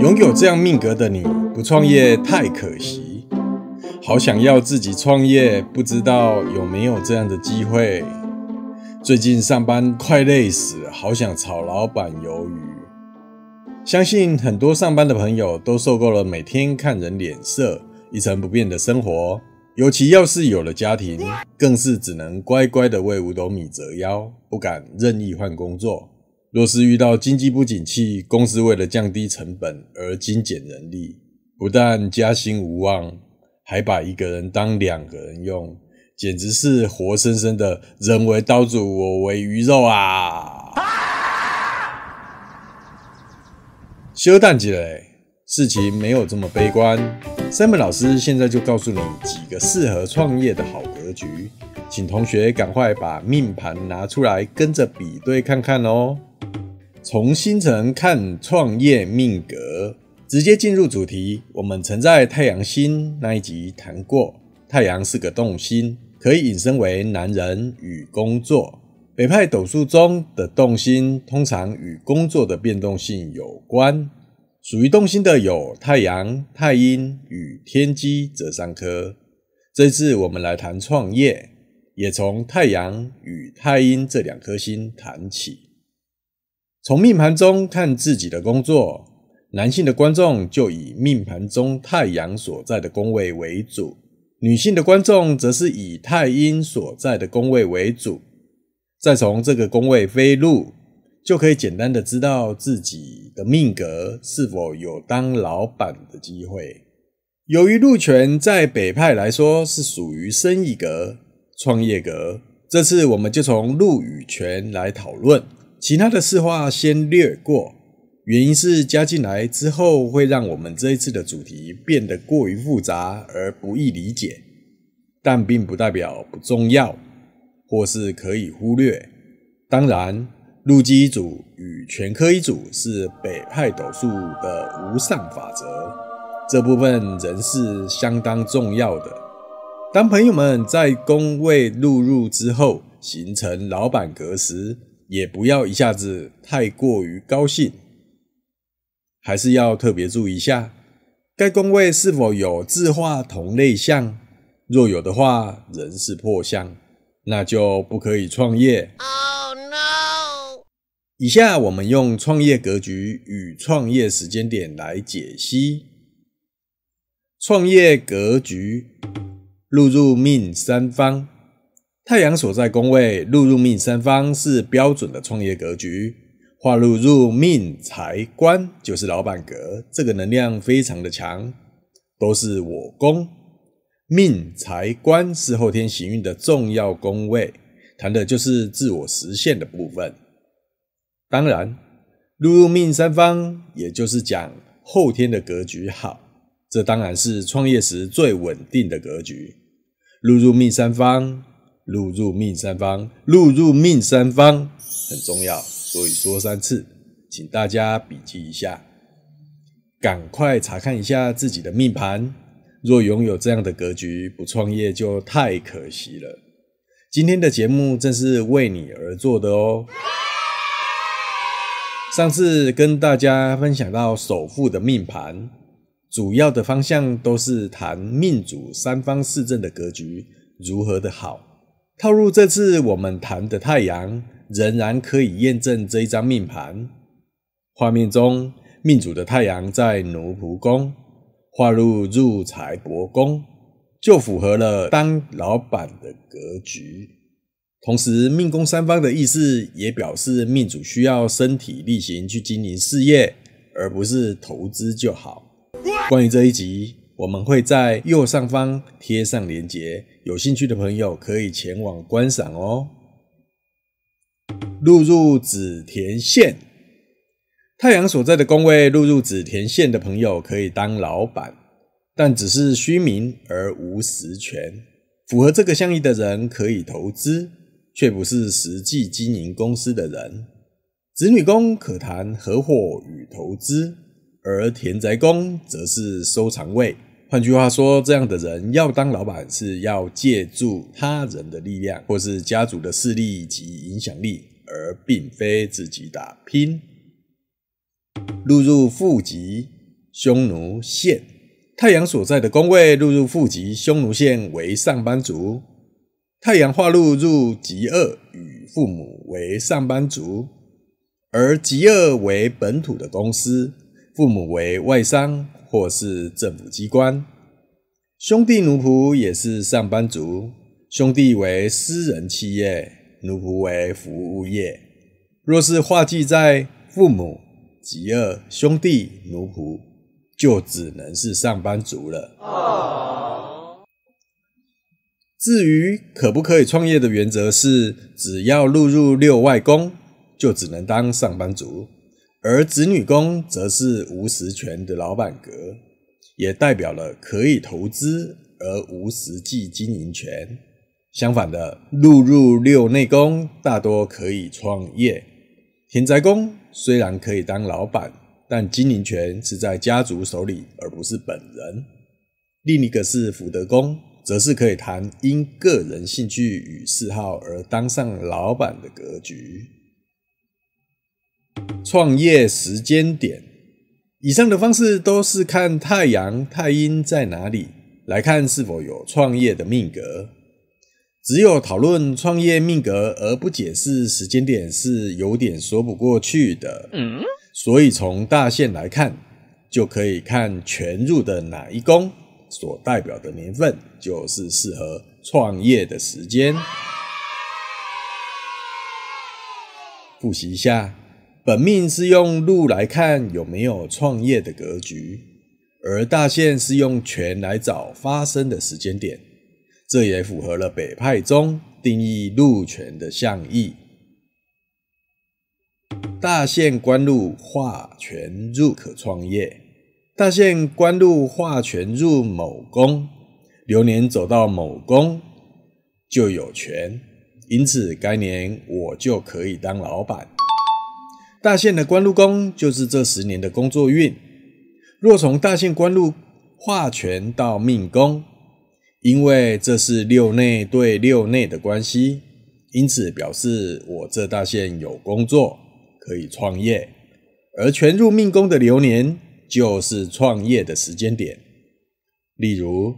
拥有这样命格的你，不创业太可惜。好想要自己创业，不知道有没有这样的机会。最近上班快累死好想炒老板鱿鱼。相信很多上班的朋友都受够了每天看人脸色、一成不变的生活，尤其要是有了家庭，更是只能乖乖的为五斗米折腰，不敢任意换工作。若是遇到经济不景气，公司为了降低成本而精简人力，不但加薪无望，还把一个人当两个人用，简直是活生生的人为刀俎，我为鱼肉啊！休 蛋级了，事情没有这么悲观。Simon 老师现在就告诉你几个适合创业的好格局，请同学赶快把命盘拿出来，跟着比对看看哦。从星辰看创业命格，直接进入主题。我们曾在太阳星那一集谈过，太阳是个动星，可以引申为男人与工作。北派斗数中的动星，通常与工作的变动性有关。属于动星的有太阳、太阴与天机这三颗。这次我们来谈创业，也从太阳与太阴这两颗星谈起。从命盘中看自己的工作，男性的观众就以命盘中太阳所在的宫位为主，女性的观众则是以太阴所在的宫位为主。再从这个宫位飞入，就可以简单的知道自己的命格是否有当老板的机会。由于禄权在北派来说是属于生意格、创业格，这次我们就从禄与权来讨论。其他的四话先略过，原因是加进来之后会让我们这一次的主题变得过于复杂而不易理解，但并不代表不重要或是可以忽略。当然，路基一组与全科一组是北派斗数的无上法则，这部分仍是相当重要的。当朋友们在宫位录入之后形成老板格时，也不要一下子太过于高兴，还是要特别注意一下该宫位是否有字画同类相，若有的话仍是破相，那就不可以创业。以下我们用创业格局与创业时间点来解析创业格局，录入命三方。太阳所在宫位，入入命三方是标准的创业格局，化入入命财官就是老板格，这个能量非常的强，都是我宫。命财官是后天行运的重要宫位，谈的就是自我实现的部分。当然，入入命三方，也就是讲后天的格局好，这当然是创业时最稳定的格局。入入命三方。录入命三方，录入命三方很重要，所以说三次，请大家笔记一下，赶快查看一下自己的命盘。若拥有这样的格局，不创业就太可惜了。今天的节目正是为你而做的哦。上次跟大家分享到首富的命盘，主要的方向都是谈命主三方四正的格局如何的好。套入这次我们谈的太阳，仍然可以验证这一张命盘。画面中命主的太阳在奴仆宫，化入入财帛宫，就符合了当老板的格局。同时，命宫三方的意思也表示命主需要身体力行去经营事业，而不是投资就好。关于这一集。我们会在右上方贴上链接，有兴趣的朋友可以前往观赏哦。录入子田县，太阳所在的宫位录入子田县的朋友可以当老板，但只是虚名而无实权。符合这个相宜的人可以投资，却不是实际经营公司的人。子女宫可谈合伙与投资，而田宅宫则是收藏位。换句话说，这样的人要当老板，是要借助他人的力量，或是家族的势力及影响力，而并非自己打拼。入入富吉匈奴县，太阳所在的宫位入入富吉匈奴县为上班族。太阳化禄入吉恶与父母为上班族，而吉恶为本土的公司，父母为外商。或是政府机关，兄弟奴仆也是上班族。兄弟为私人企业，奴仆为服务业。若是化忌在父母、及二、兄弟、奴仆，就只能是上班族了。至于可不可以创业的原则是，只要录入六外公，就只能当上班族。而子女宫则是无实权的老板格，也代表了可以投资而无实际经营权。相反的，六入六内宫大多可以创业。田宅宫虽然可以当老板，但经营权是在家族手里而不是本人。另一个是福德宫，则是可以谈因个人兴趣与嗜好而当上老板的格局。创业时间点，以上的方式都是看太阳太阴在哪里来看是否有创业的命格，只有讨论创业命格而不解释时间点是有点说不过去的。所以从大限来看，就可以看全入的哪一宫所代表的年份就是适合创业的时间。复习一下。本命是用路来看有没有创业的格局，而大限是用权来找发生的时间点。这也符合了北派中定义路权的象意。大限官路化权入可创业，大限官路化权入某宫，流年走到某宫就有权，因此该年我就可以当老板。大限的官禄宫就是这十年的工作运。若从大限官禄化权到命宫，因为这是六内对六内的关系，因此表示我这大限有工作可以创业。而全入命宫的流年就是创业的时间点。例如，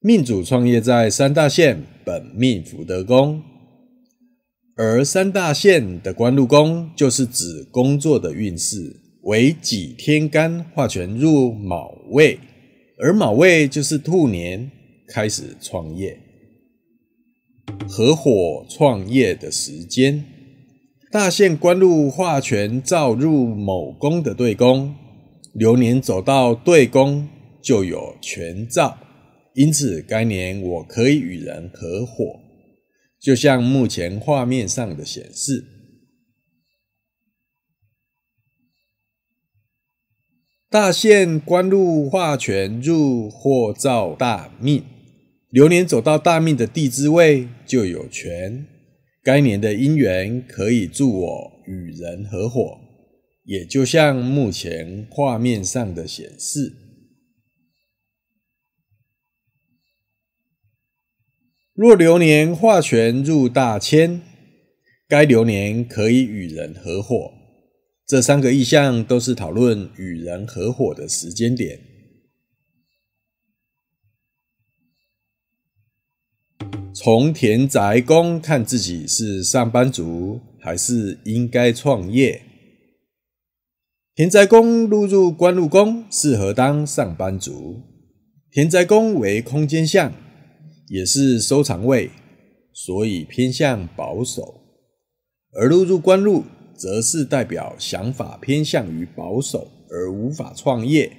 命主创业在三大限本命福德宫。而三大线的官禄宫，就是指工作的运势，为己天干化权入卯位，而卯位就是兔年开始创业、合伙创业的时间。大线官禄化权照入某宫的对宫，流年走到对宫就有权照，因此该年我可以与人合伙。就像目前画面上的显示，大限官禄化权入或造大命，流年走到大命的地支位就有权。该年的姻缘可以助我与人合伙，也就像目前画面上的显示。若流年化权入大千，该流年可以与人合伙。这三个意象都是讨论与人合伙的时间点。从田宅宫看自己是上班族还是应该创业。田宅宫落入官禄宫，适合当上班族。田宅宫为空间象。也是收藏位，所以偏向保守；而入入官禄，则是代表想法偏向于保守而无法创业。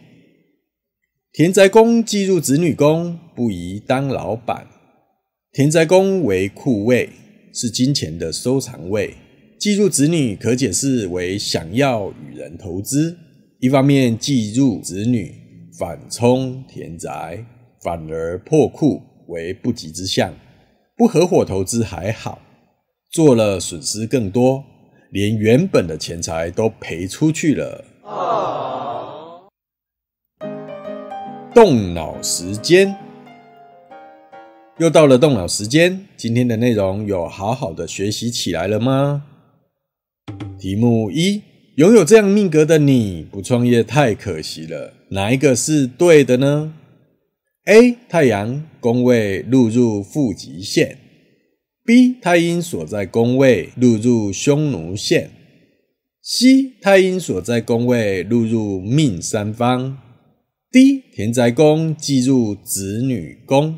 田宅宫计入子女宫，不宜当老板。田宅宫为库位，是金钱的收藏位；计入子女，可解释为想要与人投资。一方面计入子女，反冲田宅，反而破库。为不吉之相，不合伙投资还好，做了损失更多，连原本的钱财都赔出去了。动脑时间又到了，动脑时间，今天的内容有好好的学习起来了吗？题目一：拥有这样命格的你，不创业太可惜了，哪一个是对的呢？A 太阳宫位入入富极线，B 太阴所在宫位入入匈奴线，C 太阴所在宫位入入命三方，D 田宅宫进入子女宫。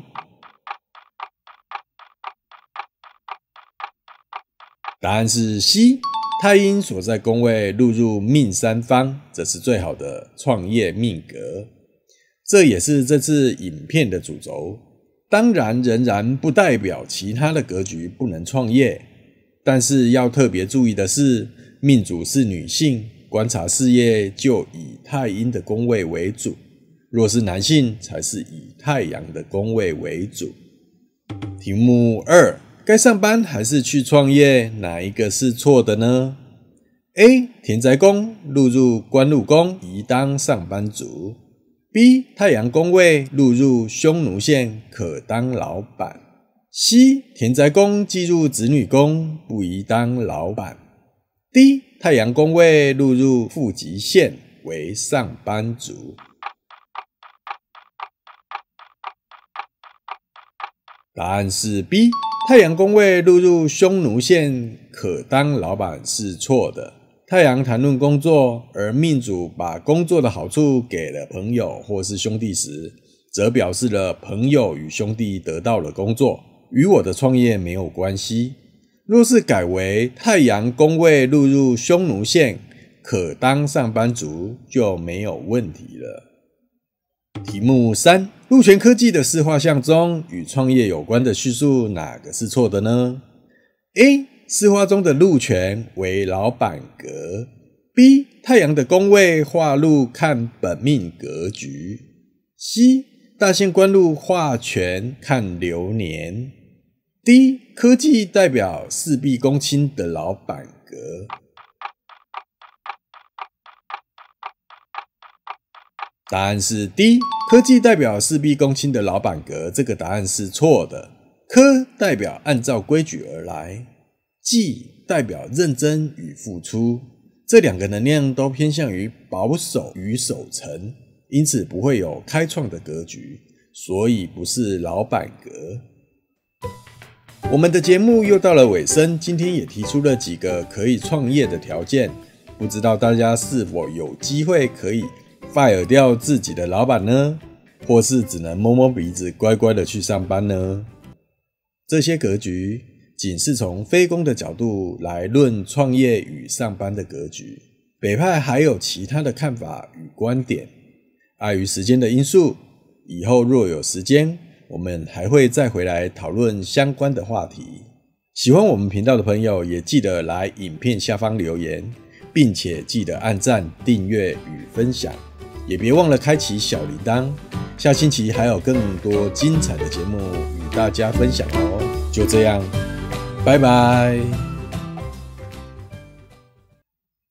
答案是 C，太阴所在宫位入入命三方，这是最好的创业命格。这也是这次影片的主轴，当然仍然不代表其他的格局不能创业，但是要特别注意的是，命主是女性，观察事业就以太阴的宫位为主；若是男性，才是以太阳的宫位为主。题目二：该上班还是去创业，哪一个是错的呢？A. 田宅宫入入官禄宫，宜当上班族。B 太阳宫位录入匈奴县可当老板。C 田宅宫进入子女宫不宜当老板。D 太阳宫位录入富集县为上班族。答案是 B 太阳宫位录入匈奴县可当老板是错的。太阳谈论工作，而命主把工作的好处给了朋友或是兄弟时，则表示了朋友与兄弟得到了工作，与我的创业没有关系。若是改为太阳宫位落入匈奴县，可当上班族就没有问题了。题目三，鹿泉科技的四画像中与创业有关的叙述，哪个是错的呢？A。四化中的禄权为老板格。B 太阳的宫位化禄看本命格局。C 大限官禄化权看流年。D 科技代表事必躬亲的老板格。答案是 D 科技代表事必躬亲的老板格，这个答案是错的。科代表按照规矩而来。既代表认真与付出，这两个能量都偏向于保守与守成，因此不会有开创的格局，所以不是老板格。我们的节目又到了尾声，今天也提出了几个可以创业的条件，不知道大家是否有机会可以 fire 掉自己的老板呢？或是只能摸摸鼻子乖乖的去上班呢？这些格局。仅是从非公的角度来论创业与上班的格局，北派还有其他的看法与观点。碍于时间的因素，以后若有时间，我们还会再回来讨论相关的话题。喜欢我们频道的朋友，也记得来影片下方留言，并且记得按赞、订阅与分享，也别忘了开启小铃铛。下星期还有更多精彩的节目与大家分享哦！就这样。拜拜。